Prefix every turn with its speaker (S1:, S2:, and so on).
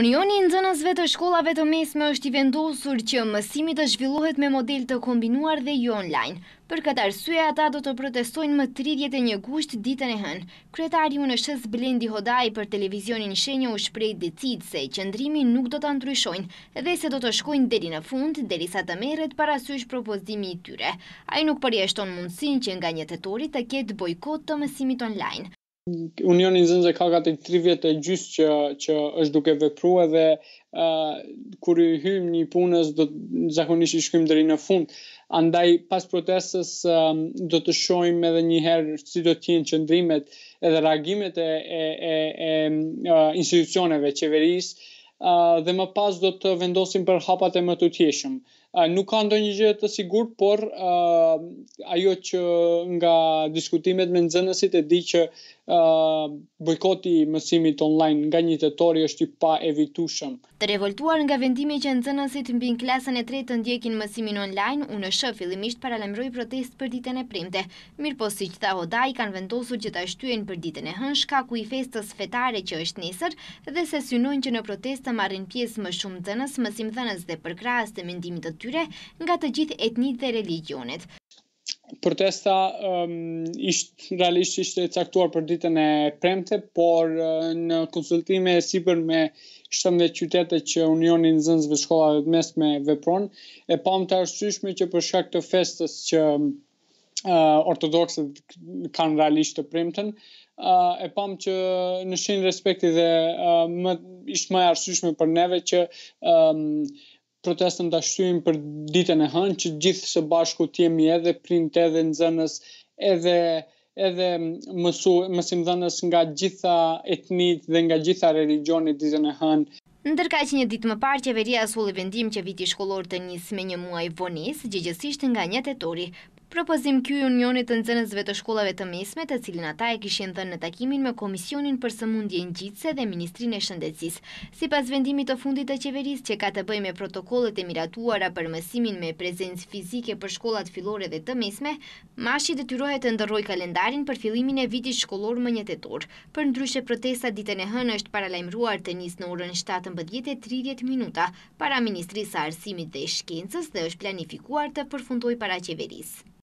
S1: Unioni në zënësve të shkollave të mesme është i vendosur që mësimit të zhvillohet me model të kombinuar dhe jo online. Për këtë ata do të protestojnë më 31 gusht ditën e hënë. Kretari unë është shës Blendi Hodaj për televizionin shenjo u shprejt citë se qëndrimi nuk do të antryshojnë dhe se do të shkojnë deri në fund, deri sa të meret parasysh propozimi i tyre. Ajë nuk përjeshton mundësin që nga një tëtori të ketë bojkot të mësimit online.
S2: Unioni i Zënësve ka gati 3 vjet të gjys që që është duke vepruar dhe ë uh, kur i hyjmë në punës do të zakonisht i shkojmë deri në fund. Andaj pas protestës do të shohim edhe një herë si do të jenë qëndrimet edhe reagimet e e e, e uh, institucioneve qeverisë uh, dhe më pas do të vendosim për hapat e më të tjeshëm nuk ka ndonjë gjë të sigurt, por ajo që nga diskutimet me nxënësit e di që a, bojkoti i mësimit online nga 1 tetori është i pa evitueshëm.
S1: Të revoltuar nga vendimi që nxënësit mbi klasën e 3 të ndjekin mësimin online, unë shë fillimisht paralajmëroi protest protestë për ditën e premte. Mirpo siç tha Hodaj kanë vendosur që ta shtyhen për ditën e hënshka ku i festës fetare që është nesër dhe se synojnë që në protestë të marrin pjesë më shumë nxënës, mësimdhënës dhe përkrahës të mendimit të tyre nga të gjithë etnit dhe religionit.
S2: Protesta um, ishtë realisht ishte e caktuar për ditën e premte, por uh, në konsultime e sipër me 17 qytete që unionin zënzve shkollave të mes me vepron, e pam të arsyshme që për shak të festës që um, uh, ortodoksët kanë realisht të premten, uh, e pam që në shenë respekti dhe uh, më, ishtë më arsyshme për neve që um, protestën të ashtuim për ditën e hënë, që gjithë së bashku të jemi edhe print edhe në zënës, edhe, edhe mësu, mësim nga gjitha etnit dhe nga gjitha religionit ditën e hënë.
S1: Ndërka që një ditë më parë, qeveria sulli vendim që viti shkollor të njësë me një muaj vonis, gjegjësisht nga një tetori, Propozim kjo unionit të nëzënësve të shkollave të mesme, të cilin ata e kishen dhe në takimin me Komisionin për sëmundje në gjitëse dhe Ministrin e Shëndecis. Si pas vendimit të fundit të qeveris që ka të bëj me protokollet e miratuara për mësimin me prezencë fizike për shkollat filore dhe të mesme, Mashi detyrohet të ndërroj kalendarin për filimin e vitit shkollor më njëtetor. Për ndryshe protesta ditën e hënë është paralajmruar të njës në orën 7.30 minuta para Ministrisë Arsimit dhe Shkencës dhe është planifikuar të para